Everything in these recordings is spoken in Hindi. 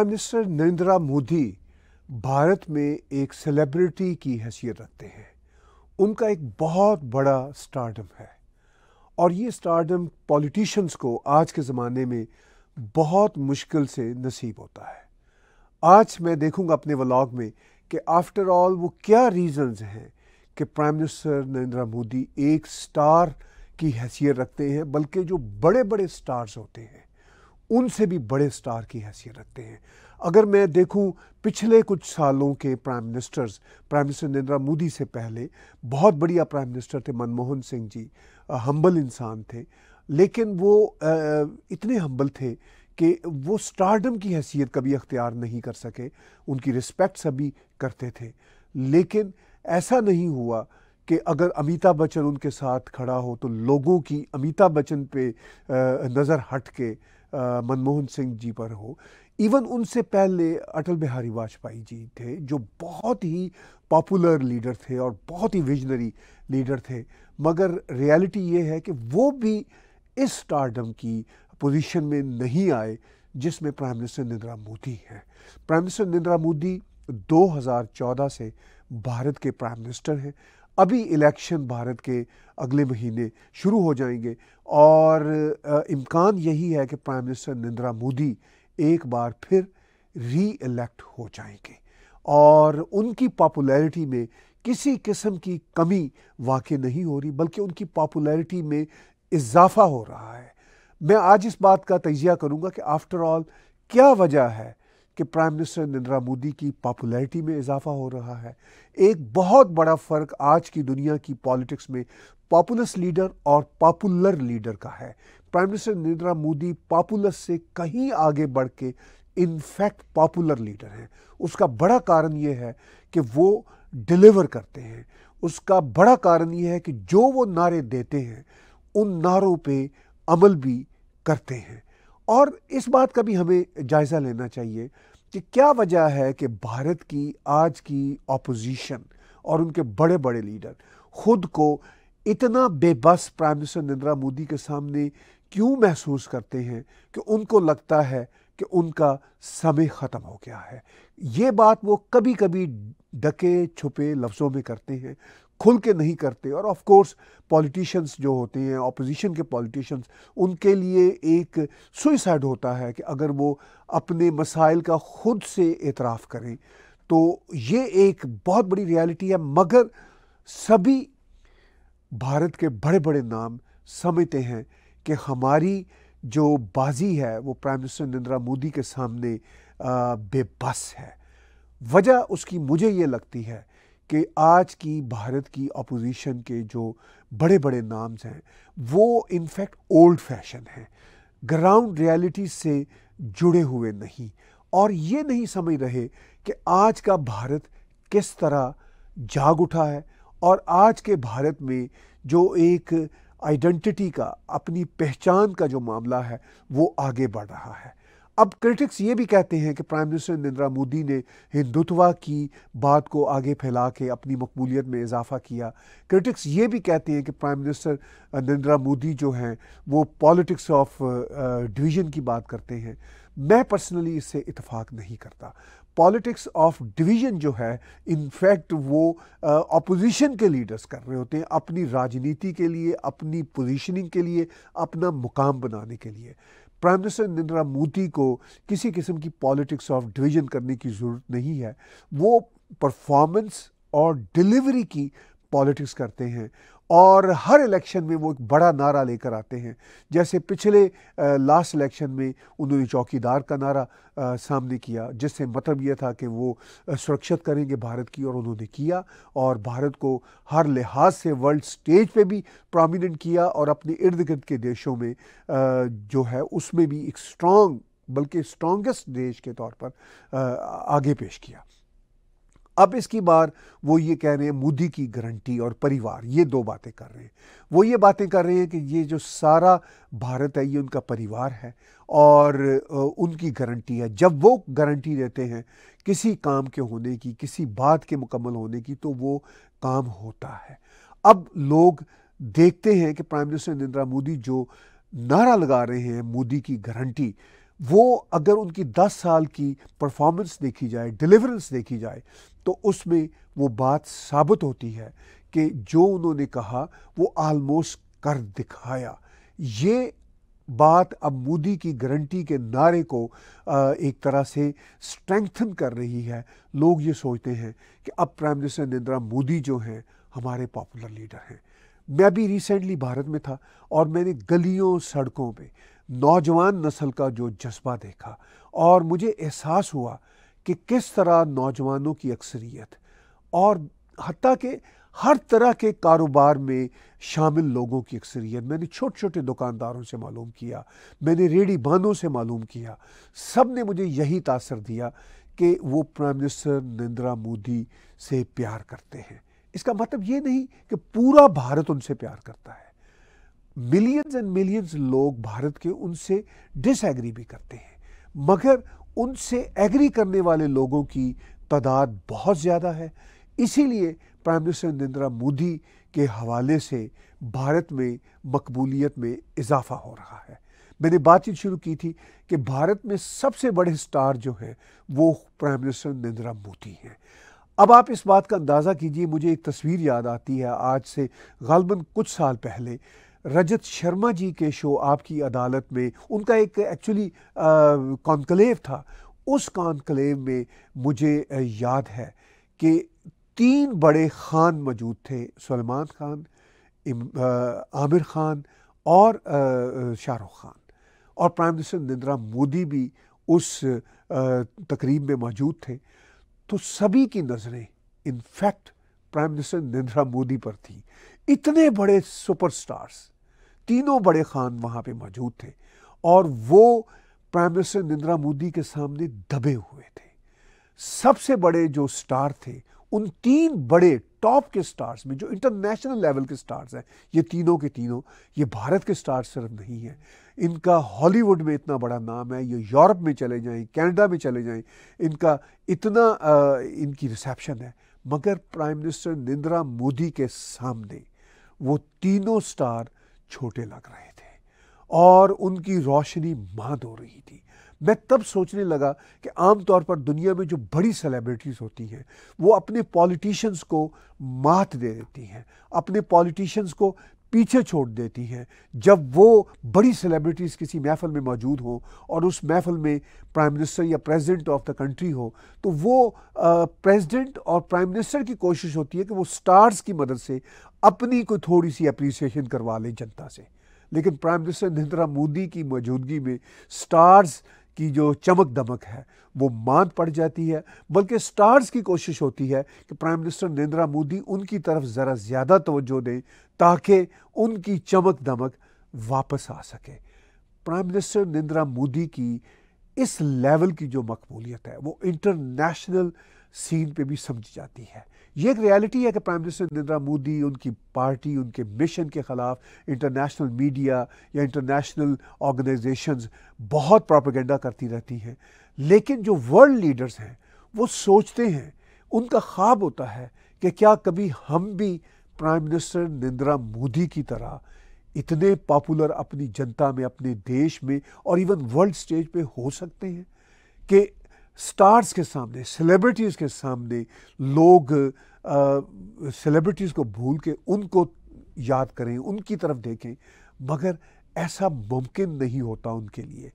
प्राइम मिनिस्टर नरेंद्र मोदी भारत में एक सेलिब्रिटी की हैसियत रखते हैं उनका एक बहुत बड़ा स्टारडम है और ये स्टारडम पॉलिटिशियंस को आज के ज़माने में बहुत मुश्किल से नसीब होता है आज मैं देखूंगा अपने व्लॉग में कि आफ्टर ऑल वो क्या रीजंस हैं कि प्राइम मिनिस्टर नरेंद्र मोदी एक स्टार की हैसियत रखते हैं बल्कि जो बड़े बड़े स्टार्स होते हैं उनसे भी बड़े स्टार की हैसियत रखते हैं अगर मैं देखूं पिछले कुछ सालों के prime ministers prime minister Narendra Modi से पहले बहुत बढ़िया प्राइम मिनिस्टर थे मनमोहन सिंह जी हम्बल इंसान थे लेकिन वो आ, इतने हम्बल थे कि वो स्टारडम की हैसियत कभी अख्तियार नहीं कर सके उनकी रिस्पेक्ट सभी करते थे लेकिन ऐसा नहीं हुआ कि अगर अमिताभ बच्चन उनके साथ खड़ा हो तो लोगों की अमिताभ बच्चन पे नज़र हट के मनमोहन सिंह जी पर हो इवन उनसे पहले अटल बिहारी वाजपेयी जी थे जो बहुत ही पॉपुलर लीडर थे और बहुत ही विजनरी लीडर थे मगर रियलिटी ये है कि वो भी इस स्टारडम की पोजीशन में नहीं आए जिसमें प्राइम मिनिस्टर निंद्रा मोदी हैं प्राइम मिनिस्टर निंद्रा मोदी 2014 से भारत के प्राइम मिनिस्टर हैं अभी इलेक्शन भारत के अगले महीने शुरू हो जाएंगे और इम्कान यही है कि प्राइम मिनिस्टर नरेंद्र मोदी एक बार फिर री इलेक्ट हो जाएंगे और उनकी पॉपुलैरिटी में किसी किस्म की कमी वाकई नहीं हो रही बल्कि उनकी पॉपुलैरिटी में इजाफा हो रहा है मैं आज इस बात का तजिया करूँगा कि आफ्टर ऑल क्या वजह है कि प्राइम मिनिस्टर नरेंद्र मोदी की पॉपुलैरिटी में इजाफा हो रहा है एक बहुत बड़ा फ़र्क आज की दुनिया की पॉलिटिक्स में पॉपुलस लीडर और पॉपुलर लीडर का है prime minister Narendra Modi populist से कहीं आगे बढ़ के इनफैक्ट पॉपुलर लीडर हैं उसका बड़ा कारण ये है कि वो डिलीवर करते हैं उसका बड़ा कारण ये है कि जो वो नारे देते हैं उन नारों पे अमल भी करते हैं और इस बात का भी हमें जायज़ा लेना चाहिए कि क्या वजह है कि भारत की आज की अपोजिशन और उनके बड़े बड़े लीडर खुद को इतना बेबस प्राइम मिनिस्टर नरेंद्र मोदी के सामने क्यों महसूस करते हैं कि उनको लगता है कि उनका समय ख़त्म हो गया है ये बात वो कभी कभी डके छुपे लफ्ज़ों में करते हैं खुल के नहीं करते और ऑफ कोर्स पॉलिटिशियंस जो होते हैं ऑपोजिशन के पॉलिटिशियंस उनके लिए एक सुइसाइड होता है कि अगर वो अपने मसाइल का ख़ुद से एतराफ़ करें तो ये एक बहुत बड़ी रियलिटी है मगर सभी भारत के बड़े बड़े नाम समझते हैं कि हमारी जो बाजी है वो प्राइम मिनिस्टर नरेंद्र मोदी के सामने बेबस है वजह उसकी मुझे ये लगती है कि आज की भारत की अपोजिशन के जो बड़े बड़े नाम्स हैं वो इनफैक्ट ओल्ड फैशन हैं ग्राउंड रियलिटी से जुड़े हुए नहीं और ये नहीं समझ रहे कि आज का भारत किस तरह जाग उठा है और आज के भारत में जो एक आइडेंटिटी का अपनी पहचान का जो मामला है वो आगे बढ़ रहा है अब क्रिटिक्स ये भी कहते हैं कि प्राइम मिनिस्टर नरेंद्र मोदी ने हिंदुत्वा की बात को आगे फैला के अपनी मकबूलियत में इजाफा किया क्रिटिक्स ये भी कहते हैं कि प्राइम मिनिस्टर नरेंद्र मोदी जो हैं वो पॉलिटिक्स ऑफ डिवीज़न की बात करते हैं मैं पर्सनली इससे इतफाक़ नहीं करता पॉलिटिक्स ऑफ डिवीज़न जो है इनफैक्ट वो अपोजिशन के लीडर्स कर रहे होते हैं अपनी राजनीति के लिए अपनी पोजिशनिंग के लिए अपना मुकाम बनाने के लिए प्राइम मिनिस्टर नरेंद्र मोदी को किसी किस्म की पॉलिटिक्स ऑफ डिवीजन करने की ज़रूरत नहीं है वो परफॉर्मेंस और डिलीवरी की पॉलिटिक्स करते हैं और हर इलेक्शन में वो एक बड़ा नारा लेकर आते हैं जैसे पिछले लास्ट इलेक्शन में उन्होंने चौकीदार का नारा आ, सामने किया जिससे मतलब यह था कि वो सुरक्षित करेंगे भारत की और उन्होंने किया और भारत को हर लिहाज से वर्ल्ड स्टेज पे भी प्रोमिनेंट किया और अपने इर्द गिर्द के देशों में आ, जो है उसमें भी एक स्ट्रॉन्ग बल्कि स्ट्रॉन्गेस्ट देश के तौर पर आ, आगे पेश किया अब इसकी बार वो ये कह रहे हैं मोदी की गारंटी और परिवार ये दो बातें कर रहे हैं वो ये बातें कर रहे हैं कि ये जो सारा भारत है ये उनका परिवार है और उनकी गारंटी है जब वो गारंटी देते हैं किसी काम के होने की किसी बात के मुकम्मल होने की तो वो काम होता है अब लोग देखते हैं कि प्राइम मिनिस्टर नरेंद्र मोदी जो नारा लगा रहे हैं मोदी की गारंटी वो अगर उनकी दस साल की परफॉर्मेंस देखी जाए डिलीवरेंस देखी जाए तो उसमें वो बात साबित होती है कि जो उन्होंने कहा वो आलमोस्ट कर दिखाया ये बात अब मोदी की गारंटी के नारे को एक तरह से स्ट्रेंथन कर रही है लोग ये सोचते हैं कि अब प्राइम मिनिस्टर नरेंद्र मोदी जो हैं हमारे पॉपुलर लीडर हैं मैं भी रिसेंटली भारत में था और मैंने गलियों सड़कों पे नौजवान नस्ल का जो जज्बा देखा और मुझे एहसास हुआ कि किस तरह नौजवानों की अक्सरियत और हती के हर तरह के कारोबार में शामिल लोगों की अक्सरियत मैंने छोटे छोटे दुकानदारों से मालूम किया मैंने रेडी बांधों से मालूम किया सब ने मुझे यही तासर दिया कि वो प्राइम मिनिस्टर नरेंद्र मोदी से प्यार करते हैं इसका मतलब ये नहीं कि पूरा भारत उनसे प्यार करता है मिलियंस एंड मिलियंस लोग भारत के उनसे डिसएग्री भी करते हैं मगर उनसे एग्री करने वाले लोगों की तादाद बहुत ज़्यादा है इसीलिए प्राइम मिनिस्टर नरेंद्र मोदी के हवाले से भारत में मकबूलियत में इजाफा हो रहा है मैंने बातचीत शुरू की थी कि भारत में सबसे बड़े स्टार जो हैं वो प्राइम मिनिस्टर नरेंद्र मोदी हैं अब आप इस बात का अंदाज़ा कीजिए मुझे एक तस्वीर याद आती है आज से गलबन कुछ साल पहले रजत शर्मा जी के शो आपकी अदालत में उनका एक एक्चुअली कॉन्क्लेव था उस कॉन्क्लेव में मुझे याद है कि तीन बड़े ख़ान मौजूद थे सलमान ख़ान आमिर ख़ान और शाहरुख ख़ान और प्राइम मिनिस्टर नरेंद्र मोदी भी उस तकरीब में मौजूद थे तो सभी की नज़रें in fact prime minister Narendra Modi पर थी इतने बड़े सुपरस्टार्स तीनों बड़े खान वहाँ पे मौजूद थे और वो प्राइम मिनिस्टर नरेंद्र मोदी के सामने दबे हुए थे सबसे बड़े जो स्टार थे उन तीन बड़े टॉप के स्टार्स में जो इंटरनेशनल लेवल के स्टार्स हैं ये तीनों के तीनों ये भारत के स्टार सिर्फ नहीं हैं इनका हॉलीवुड में इतना बड़ा नाम है ये यूरोप में चले जाएं कनाडा में चले जाएं इनका इतना आ, इनकी रिसेप्शन है मगर प्राइम मिनिस्टर नरेंद्र मोदी के सामने वो तीनों स्टार छोटे लग रहे थे और उनकी रोशनी मांद हो रही थी मैं तब सोचने लगा कि आमतौर पर दुनिया में जो बड़ी सेलिब्रिटीज़ होती हैं वो अपने पॉलिटिशियंस को मात दे देती हैं अपने पॉलिटिशियंस को पीछे छोड़ देती है जब वो बड़ी सेलिब्रिटीज़ किसी महफल में मौजूद हो और उस महफल में प्राइम मिनिस्टर या प्रेसिडेंट ऑफ द कंट्री हो तो वो प्रेसिडेंट और प्राइम मिनिस्टर की कोशिश होती है कि वो स्टार्स की मदद से अपनी कोई थोड़ी सी अप्रिसिएशन करवा लें जनता से लेकिन प्राइम मिनिस्टर नरेंद्र मोदी की मौजूदगी में स्टार्स की जो चमक दमक है वो मांद पड़ जाती है बल्कि स्टार्स की कोशिश होती है कि प्राइम मिनिस्टर नरेंद्र मोदी उनकी तरफ ज़रा ज़्यादा तोज्जो दें ताकि उनकी चमक दमक वापस आ सके प्राइम मिनिस्टर नरेंद्र मोदी की इस लेवल की जो मकबूलियत है वो इंटरनेशनल सीन पे भी समझी जाती है ये एक रियलिटी है कि प्राइम मिनिस्टर नरेंद्र मोदी उनकी पार्टी उनके मिशन के ख़िलाफ़ इंटरनेशनल मीडिया या इंटरनेशनल ऑर्गेनाइजेशंस बहुत प्रोपेगेंडा करती रहती हैं लेकिन जो वर्ल्ड लीडर्स हैं वो सोचते हैं उनका ख्वाब होता है कि क्या कभी हम भी प्राइम मिनिस्टर नरेंद्र मोदी की तरह इतने पॉपुलर अपनी जनता में अपने देश में और इवन वर्ल्ड स्टेज पे हो सकते हैं कि स्टार्स के सामने सेलिब्रिटीज़ के सामने लोग सेलिब्रिटीज़ को भूल के उनको याद करें उनकी तरफ देखें मगर ऐसा मुमकिन नहीं होता उनके लिए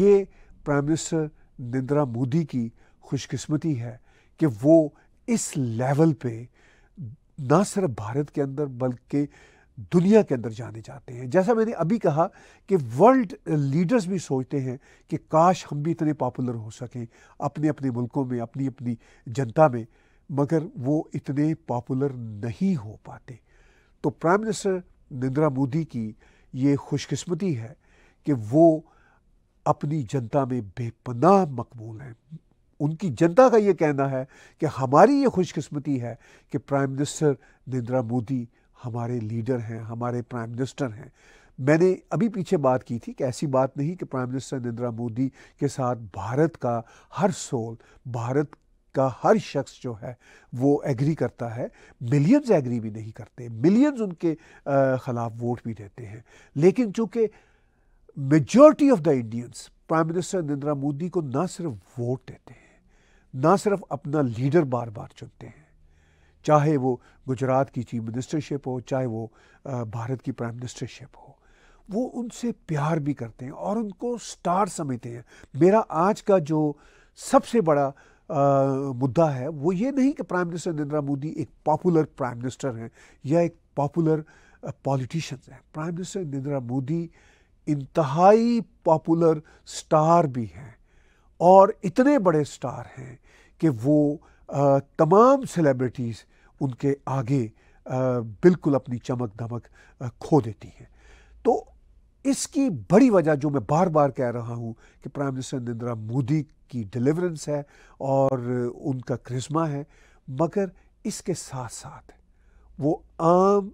ये प्राइम मिनिस्टर निंद्रा मोदी की खुशकिस्मती है कि वो इस लेवल पे ना सिर्फ भारत के अंदर बल्कि दुनिया के अंदर जाने जाते हैं जैसा मैंने अभी कहा कि वर्ल्ड लीडर्स भी सोचते हैं कि काश हम भी इतने पॉपुलर हो सकें अपने अपने मुल्कों में अपनी अपनी जनता में मगर वो इतने पॉपुलर नहीं हो पाते तो प्राइम मिनिस्टर नरेंद्र मोदी की ये खुशकिस्मती है कि वो अपनी जनता में बेपनाह मकबूल हैं उनकी जनता का ये कहना है कि हमारी ये खुशकिस्मती है कि प्राइम मिनिस्टर नरेंद्र मोदी हमारे लीडर हैं हमारे प्राइम मिनिस्टर हैं मैंने अभी पीछे बात की थी कि ऐसी बात नहीं कि प्राइम मिनिस्टर नरेंद्र मोदी के साथ भारत का हर सोल भारत का हर शख्स जो है वो एग्री करता है मिलियंस एग्री भी नहीं करते मिलियंस उनके ख़िलाफ़ वोट भी देते हैं लेकिन चूँकि majority of the Indians prime minister Narendra Modi को ना सिर्फ वोट देते हैं ना सिर्फ अपना लीडर बार बार चुनते हैं चाहे वो गुजरात की चीफ मिनिस्टरशिप हो चाहे वो भारत की प्राइम मिनिस्टरशिप हो वो उनसे प्यार भी करते हैं और उनको स्टार समझते हैं मेरा आज का जो सबसे बड़ा आ, मुद्दा है वो ये नहीं कि प्राइम मिनिस्टर नरेंद्र मोदी एक पॉपुलर प्राइम मिनिस्टर हैं या एक पॉपुलर पॉलिटिशियंस हैं प्राइम मिनिस्टर नरेंद्र मोदी इंतहाई पॉपुलर स्टार भी हैं और इतने बड़े स्टार हैं कि वो तमाम सेलिब्रिटीज़ उनके आगे बिल्कुल अपनी चमक दमक खो देती हैं तो इसकी बड़ी वजह जो मैं बार बार कह रहा हूँ कि प्राइम मिनिस्टर नरेंद्र मोदी की डिलीवरेंस है और उनका क्रिज्मा है मगर इसके साथ साथ वो आम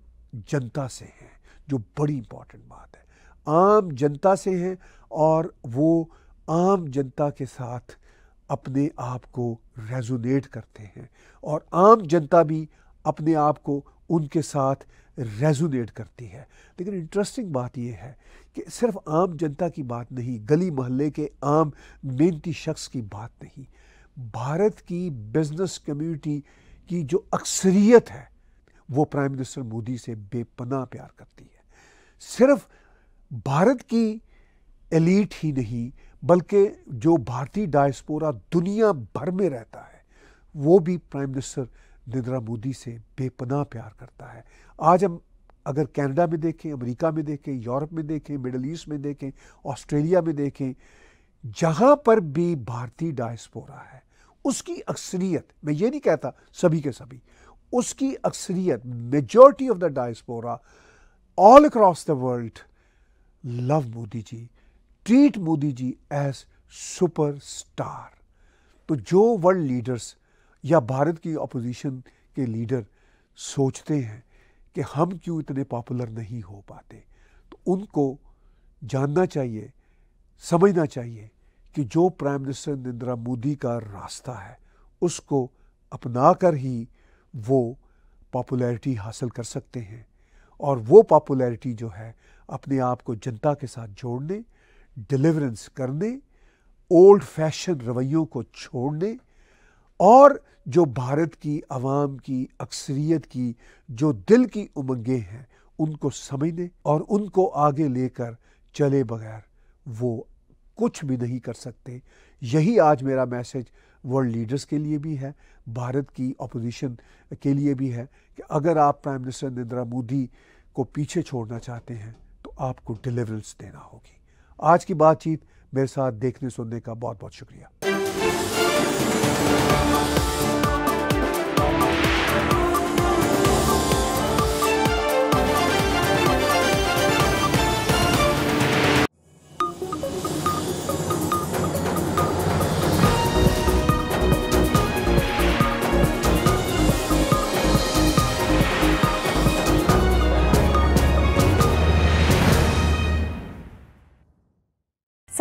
जनता से हैं जो बड़ी इंपॉर्टेंट बात है आम जनता से हैं और वो आम जनता के साथ अपने आप को रेजोनेट करते हैं और आम जनता भी अपने आप को उनके साथ रेजोनेट करती है लेकिन इंटरेस्टिंग बात यह है कि सिर्फ आम जनता की बात नहीं गली मोहल्ले के आम मेहनती शख्स की बात नहीं भारत की बिजनेस कम्युनिटी की जो अक्सरियत है वो प्राइम मिनिस्टर मोदी से बेपनाह प्यार करती है सिर्फ भारत की एलीट ही नहीं बल्कि जो भारतीय डायस्पोरा दुनिया भर में रहता है वो भी प्राइम मिनिस्टर नरेंद्र मोदी से बेपनाह प्यार करता है आज हम अगर कनाडा में देखें अमेरिका में देखें यूरोप में देखें मिडल ईस्ट में देखें ऑस्ट्रेलिया में देखें जहाँ पर भी भारतीय डायस्पोरा है उसकी अक्सरियत मैं ये नहीं कहता सभी के सभी उसकी अक्सरियत majority of the diaspora all across the world love Modi ji treat Modi ji as super star तो जो वर्ल्ड लीडर्स या भारत की अपोजिशन के लीडर सोचते हैं कि हम क्यों इतने पॉपुलर नहीं हो पाते तो उनको जानना चाहिए समझना चाहिए कि जो प्राइम मिनिस्टर नरेंद्र मोदी का रास्ता है उसको अपना कर ही वो पॉपुलैरिटी हासिल कर सकते हैं और वो पॉपुलैरिटी जो है अपने आप को जनता के साथ जोड़ने डिलीवरेंस करने ओल्ड फैशन रवैयों को छोड़ने और जो भारत की आवाम की अक्सरियत की जो दिल की उमंगें हैं उनको समझने और उनको आगे लेकर चले बगैर वो कुछ भी नहीं कर सकते यही आज मेरा मैसेज वर्ल्ड लीडर्स के लिए भी है भारत की अपोजिशन के लिए भी है कि अगर आप प्राइम मिनिस्टर नरेंद्र मोदी को पीछे छोड़ना चाहते हैं तो आपको डिलीवरेंस देना होगी आज की बातचीत मेरे साथ देखने सुनने का बहुत बहुत शुक्रिया